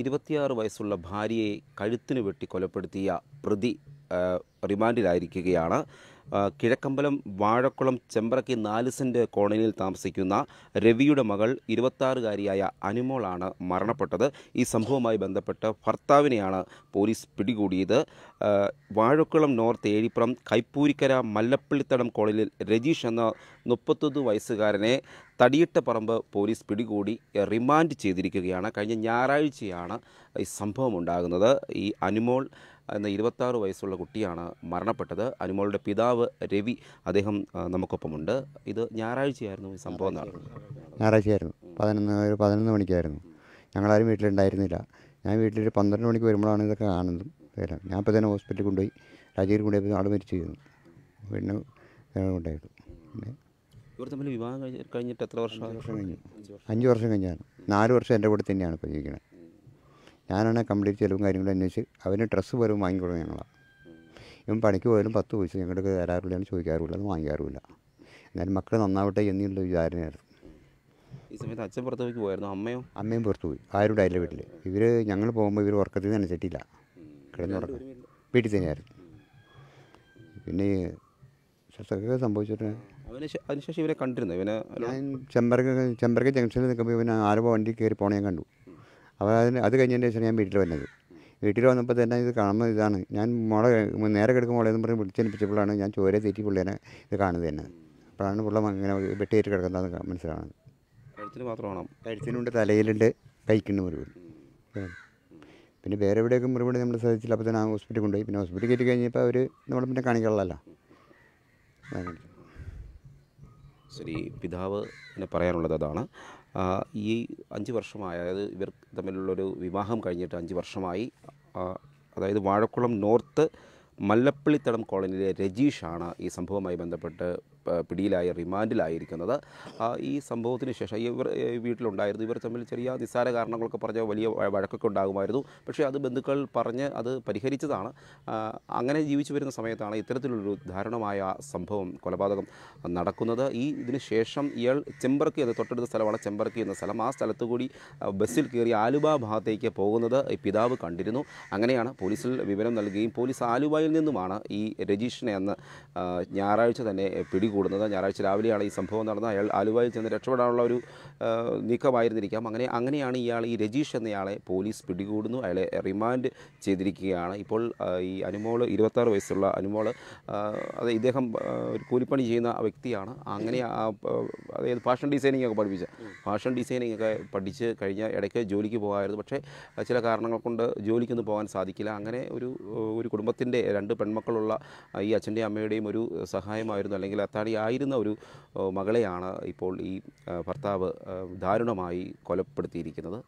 ഇരുപത്തിയാറ് വയസ്സുള്ള ഭാര്യയെ കഴുത്തിന് വെട്ടി കൊലപ്പെടുത്തിയ പ്രതി റിമാൻഡിലായിരിക്കുകയാണ് കിഴക്കമ്പലം വാഴക്കുളം ചെമ്പ്രക്കി നാല് സെൻറ്റ് കോളനിയിൽ താമസിക്കുന്ന രവിയുടെ മകൾ ഇരുപത്താറുകാരിയായ അനുമോളാണ് മരണപ്പെട്ടത് ഈ സംഭവവുമായി ബന്ധപ്പെട്ട് ഭർത്താവിനെയാണ് പോലീസ് പിടികൂടിയത് വാഴക്കുളം നോർത്ത് ഏഴിപ്പുറം കൈപ്പൂരിക്കര മല്ലപ്പള്ളിത്തടം കോളനിയിൽ രജീഷ് എന്ന മുപ്പത്തൊന്ന് വയസ്സുകാരനെ തടിയിട്ട പറമ്പ് പോലീസ് പിടികൂടി റിമാൻഡ് ചെയ്തിരിക്കുകയാണ് കഴിഞ്ഞ ഞായറാഴ്ചയാണ് ഈ സംഭവം ഉണ്ടാകുന്നത് ഈ അനുമോൾ എന്ന ഇരുപത്താറ് വയസ്സുള്ള കുട്ടിയാണ് മരണപ്പെട്ടത് അനുമോളുടെ പിതാവ് രവി അദ്ദേഹം നമുക്കൊപ്പമുണ്ട് ഇത് ഞായറാഴ്ചയായിരുന്നു ഈ സംഭവം നടന്നത് ഞായറാഴ്ചയായിരുന്നു പതിനൊന്ന് ഒരു പതിനൊന്ന് മണിക്കായിരുന്നു ഞങ്ങളാരും വീട്ടിലുണ്ടായിരുന്നില്ല ഞാൻ വീട്ടിൽ പന്ത്രണ്ട് മണിക്ക് വരുമ്പോഴാണ് ഇതൊക്കെ കാണുന്നത് വരാം ഞാൻ ഇപ്പോൾ തന്നെ ഹോസ്പിറ്റലിൽ കൊണ്ടുപോയി രാജീവ് കൊണ്ടുപോയി ആൾ മരിച്ചു ചെയ്യുന്നു പിന്നെ ഉണ്ടായിട്ടു പിന്നെ ഇവർ തമ്മിൽ വിവാഹം കഴിഞ്ഞിട്ട് എത്ര വർഷം വർഷം കഴിഞ്ഞു അഞ്ച് വർഷം കഴിഞ്ഞാണ് നാല് വർഷം എൻ്റെ കൂടെ തന്നെയാണ് ഇപ്പോൾ ജീവിക്കുന്നത് ഞാനാണ് കംപ്ലീറ്റ് ചിലവും കാര്യങ്ങളും അന്വേഷിച്ച് അവന് ഡ്രസ്സ് പോലും വാങ്ങിക്കൊടുക്കും ഞങ്ങളാണ് ഇവൻ പണിക്ക് പോയാലും പത്ത് പൈസ ഞങ്ങൾക്ക് തരാറില്ല ചോദിക്കാറില്ല അത് വാങ്ങിക്കാറില്ല എന്നാലും മക്കൾ നന്നാവട്ടെ എന്നുള്ള വിചാരണയായിരുന്നു ഈ സമയത്ത് അച്ഛൻ പുറത്തേക്ക് പോയിരുന്നു അമ്മയോ അമ്മയും പുറത്തു പോയി ആരുടെ അതിൻ്റെ വീട്ടിൽ ഇവർ ഞങ്ങൾ പോകുമ്പോൾ ഇവർ ഉറക്കത്തിൽ തന്നെ സെറ്റില്ല കിടന്നുറക്കം വീട്ടിൽ തന്നെയായിരുന്നു പിന്നെ ശസ്ത്രക്രിയ സംഭവിച്ചിട്ട് അതിനുശേഷം ഇവരെ കണ്ടിരുന്നു ഇവനെ ഞാൻ ചെമ്പറക്ക ജംഗ്ഷനിൽ നിൽക്കുമ്പോൾ ഇവൻ ആരോ വണ്ടി കയറി പോണേ കണ്ടു അപ്പോൾ അതിന് അത് കഴിഞ്ഞതിന് ശേഷം ഞാൻ വീട്ടിൽ വന്നത് വീട്ടിൽ വന്നപ്പോൾ തന്നെ ഇത് കാണുന്നത് ഇതാണ് ഞാൻ മോളെ നേരെ കിടക്കും മോളെ എന്ന് പറഞ്ഞ് വിളിച്ചേൽപ്പിച്ചപ്പോഴാണ് ഞാൻ ചോര തെറ്റി പുള്ളിനെ ഇത് കാണുന്നത് തന്നെ അപ്പോഴാണ് പുള്ള ഇങ്ങനെ വെട്ടിയേറ്റ് കിടക്കുന്നതെന്ന് മനസ്സിലാണ് കഴുത്തിന് കഴുത്തിനുണ്ട് തലയിലുണ്ട് കഴിക്കുന്ന മുറിവ് പിന്നെ വേറെ എവിടെയൊക്കെ മുറിവിടെ നമ്മൾ ശ്രദ്ധിച്ചില്ല അപ്പോൾ തന്നെ ആ ഹോസ്പിറ്റലിൽ കൊണ്ടുപോയി പിന്നെ ഹോസ്പിറ്റലിൽ കയറ്റി കഴിഞ്ഞപ്പോൾ അവർ നമ്മൾ പിന്നെ കാണിക്കാനുള്ളതല്ല ശരി പിതാവ് എന്നെ പറയാനുള്ളത് അതാണ് ഈ അഞ്ച് വർഷമായ അതായത് ഇവർ തമ്മിലുള്ളൊരു വിവാഹം കഴിഞ്ഞിട്ട് അഞ്ച് വർഷമായി അതായത് വാഴക്കുളം നോർത്ത് മല്ലപ്പള്ളിത്തടം കോളനിയിലെ രജീഷാണ് ഈ സംഭവവുമായി ബന്ധപ്പെട്ട് പിടിയിലായ റിമാൻഡിലായിരിക്കുന്നത് ഈ സംഭവത്തിന് ശേഷം ഇവർ വീട്ടിലുണ്ടായിരുന്നു ഇവർ തമ്മിൽ ചെറിയ നിസ്സാര കാരണങ്ങളൊക്കെ പറഞ്ഞ വലിയ വഴക്കൊക്കെ ഉണ്ടാകുമായിരുന്നു പക്ഷേ അത് ബന്ധുക്കൾ പറഞ്ഞ് അത് പരിഹരിച്ചതാണ് അങ്ങനെ ജീവിച്ചു വരുന്ന സമയത്താണ് ഇത്തരത്തിലൊരു ദാരുണമായ സംഭവം കൊലപാതകം നടക്കുന്നത് ഈ ഇതിന് ശേഷം ഇയാൾ ചെമ്പർക്കി എന്ന തൊട്ടടുത്ത സ്ഥലമാണ് ചെമ്പർക്കി എന്ന സ്ഥലം ആ സ്ഥലത്തു കൂടി ബസ്സിൽ കയറി ആലുവ ഭാഗത്തേക്ക് പോകുന്നത് പിതാവ് കണ്ടിരുന്നു അങ്ങനെയാണ് പോലീസിൽ വിവരം നൽകുകയും പോലീസ് ആലുവ കോളനിയിൽ നിന്നുമാണ് ഈ രജീഷിനെ അന്ന് ഞായറാഴ്ച തന്നെ പിടികൂടുന്നത് ഞായറാഴ്ച രാവിലെയാണ് ഈ സംഭവം നടന്നത് അയാൾ ആലുവയിൽ ചെന്ന് രക്ഷപ്പെടാനുള്ള ഒരു നീക്കമായിരുന്നിരിക്കാം അങ്ങനെ അങ്ങനെയാണ് ഇയാൾ ഈ രജീഷ് എന്നയാളെ പോലീസ് പിടികൂടുന്നു അയാളെ റിമാൻഡ് ചെയ്തിരിക്കുകയാണ് ഇപ്പോൾ ഈ അനുമോൾ ഇരുപത്താറ് വയസ്സുള്ള അനുമോൾ അത് ഇദ്ദേഹം ഒരു കൂലിപ്പണി ചെയ്യുന്ന വ്യക്തിയാണ് അങ്ങനെ അതായത് ഫാഷൻ ഡിസൈനിങ് ഒക്കെ പഠിപ്പിച്ച ഫാഷൻ ഡിസൈനിങ് ഒക്കെ പഠിച്ച് കഴിഞ്ഞ ഇടയ്ക്ക് ജോലിക്ക് പോകാമായിരുന്നു പക്ഷേ ചില കാരണങ്ങൾ കൊണ്ട് ജോലിക്കൊന്നും പോകാൻ സാധിക്കില്ല അങ്ങനെ ഒരു ഒരു കുടുംബത്തിൻ്റെ രണ്ട് പെൺമക്കളുള്ള ഈ അച്ഛൻ്റെയും അമ്മയുടെയും ഒരു സഹായമായിരുന്നു അല്ലെങ്കിൽ അത്താണിയായിരുന്ന ഒരു മകളെയാണ് ഇപ്പോൾ ഈ ഭർത്താവ് ദാരുണമായി കൊലപ്പെടുത്തിയിരിക്കുന്നത്